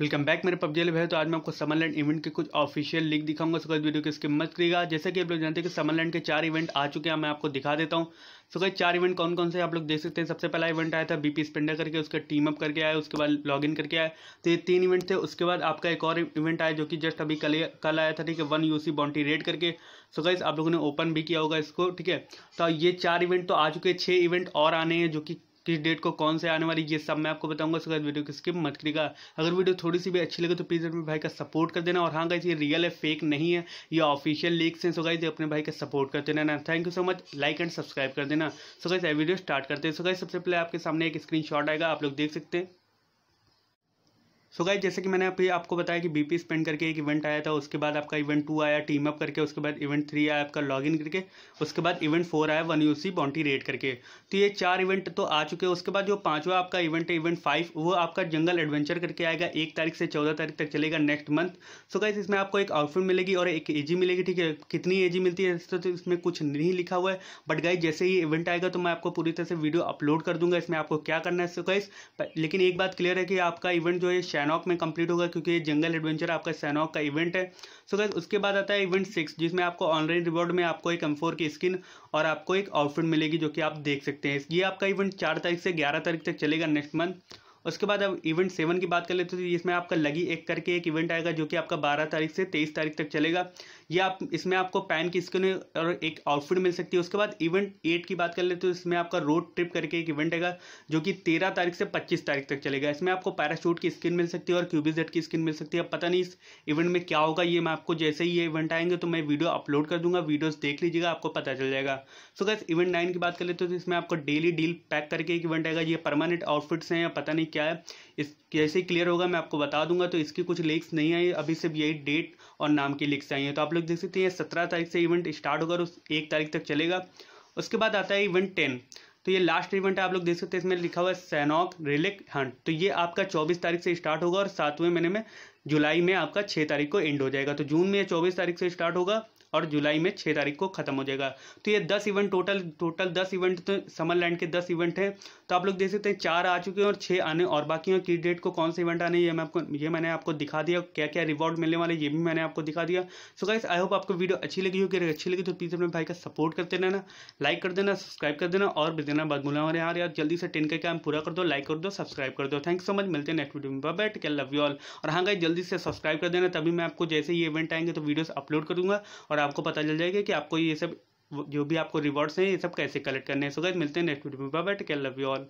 welcome back मेरे PUBG वाले है तो आज मैं आपको समरलैंड इवेंट के कुछ ऑफिशियल लीक दिखाऊंगा सो वीडियो के स्किप मत करिएगा जैसे कि आप लोग जानते हैं कि समरलैंड के चार इवेंट आ चुके हैं मैं आपको दिखा देता हूं सो चार इवेंट कौन कौन से आप लोग देख सकते हैं सबसे पहला इवेंट आया था बीपी स्पेंडर करके उसका टीम अप करके आया उसके बाद लॉग इन करके आया तो ये तीन इवेंट थे उसके बाद आपका एक और इवेंट आया जो कि जस्ट अभी कल कल आया था ठीक है वन यूसी बाउंड्री रेड करके सो गाइज आप लोगों ने ओपन भी किया होगा इसको ठीक है तो ये चार इवेंट तो आ चुके हैं छः इवेंट और आने हैं जो कि किस डेट को कौन से आने वाली ये सब मैं आपको बताऊंगा उसके बाद वीडियो की स्किप मत करेगा अगर वीडियो थोड़ी सी भी अच्छी लगे तो प्लीज़ अपने भाई का सपोर्ट कर देना और हाँ गाइज ये रियल है फेक नहीं है ये ऑफिशियल लीक्स हैं सो गाइज अपने भाई का सपोर्ट करते रहना thank you so much like and subscribe कर देना सो गाइज वीडियो स्टार्ट करते हैं सो गाइज सबसे पहले आपके सामने एक स्क्रीन आएगा आप लोग देख सकते हैं सो तो गाइज जैसे कि मैंने अभी आपको बताया कि बीपी स्पेंड करके एक इवेंट आया था उसके बाद आपका इवेंट टू आया टीम अप करके उसके बाद इवेंट थ्री आया आपका लॉग इन करके उसके बाद इवेंट फोर आया वन यूसी बाउंटी रेड करके तो ये चार इवेंट तो आ चुके हैं उसके बाद जो पाँचवा आपका इवेंट है इवेंट फाइव वो आपका जंगल एडवेंचर करके आएगा एक तारीख से चौदह तारीख तक चलेगा नेक्स्ट मंथ सो गाइज इसमें आपको एक आउटफिट मिलेगी और एक एजी मिलेगी ठीक है कितनी एजी मिलती है तो, इसमें कुछ नहीं लिखा हुआ है बट गाइज जैसे ही इवेंट आएगा तो मैं आपको पूरी तरह से वीडियो अपलोड कर दूंगा इसमें आपको क्या करना है सो गाइज लेकिन एक बात क्लियर है कि आपका इवेंट जो है सैनॉक में कंप्लीट होगा क्योंकि जंगल एडवेंचर आपका सैनॉक का इवेंट है सो so गैस उसके बाद आता है इवेंट सिक्स जिसमें आपको ऑनलाइन रिवॉर्ड में आपको एक एम की स्किन और आपको एक आउटफिट मिलेगी जो कि आप देख सकते हैं ये आपका इवेंट चार तारीख से ग्यारह तारीख तक चलेगा नेक्स्ट मंथ उसके बाद अब इवेंट सेवन की बात कर लेते हैं तो इसमें आपका लगी एक करके एक इवेंट आएगा जो कि आपका बारह तारीख से तेईस तारीख तक चलेगा ये आप इसमें आपको पैन की स्किन और एक आउटफिट मिल सकती है उसके बाद इवेंट एट की बात कर लेते हैं तो इसमें आपका रोड ट्रिप करके एक इवेंट आएगा जो कि तेरह तारीख से पच्चीस तारीख तक चलेगा इसमें आपको पैराशूट की स्किन मिल सकती है और क्यूबीजेट की स्किन मिल सकती है पता नहीं इस इवेंट में क्या होगा ये मैं आपको जैसे ही ये इवेंट आएंगे तो मैं वीडियो अपलोड कर दूंगा वीडियोज देख लीजिएगा आपको पता चल जाएगा सो गैस इवेंट नाइन की बात कर लेते हैं तो इसमें आपको डेली डील पैक करके एक इवेंट आएगा ये परमानेंट आउटफिट्स हैं या पता नहीं क्या है इस जैसे क्लियर होगा मैं आपको बता दूंगा तो इसकी कुछ लीक्स नहीं आई अभी सिर्फ यही डेट और नाम की लीक्स आई हैं तो आप लोग देख सकते हैं सत्रह तारीख से इवेंट स्टार्ट होगा उस एक तारीख तक चलेगा उसके बाद आता है इवेंट टेन तो ये लास्ट इवेंट है आप लोग देख सकते हैं इसमें लिखा हुआ है सैनॉक रिलेक हंट तो ये आपका चौबीस तारीख से स्टार्ट होगा और सातवें महीने में जुलाई में आपका छः तारीख को एंड हो जाएगा तो जून में चौबीस तारीख से स्टार्ट होगा और जुलाई में छः तारीख को खत्म हो जाएगा तो ये दस इवेंट टोटल टोटल दस इवेंट तो समरलैंड के दस इवेंट हैं तो आप लोग देख सकते हैं चार आ चुके हैं और छः आने और बाकी हैं की डेट को कौन से इवेंट आने ये मैं आपको ये मैंने आपको दिखा दिया क्या क्या रिवॉर्ड मिलने वाले ये भी मैंने आपको दिखा दिया सो गाइस आई होप आपको वीडियो अच्छी लगी होगी अगर अच्छी लगी तो प्लीज़ अपने भाई का सपोर्ट करते रहना लाइक कर देना सब्सक्राइब कर देना और भी देना बात बोला हमारे यार यार जल्दी से टेन का काम पूरा कर दो लाइक कर दो सब्सक्राइब कर दो थैंक सो मच मिलते हैं नेक्स्ट वीडियो में bye take love you all और हाँ गाइस जल्दी से सब्सक्राइब कर देना तभी मैं आपको जैसे ही इवेंट आएंगे तो वीडियोस अपलोड करूंगा और आपको पता चल जाएगा कि आपको ये सब जो भी आपको रिवॉर्ड्स हैं ये सब कैसे कलेक्ट करने हैं सो गैस मिलते हैं नेक्स्ट वीडियो में bye bye take love you all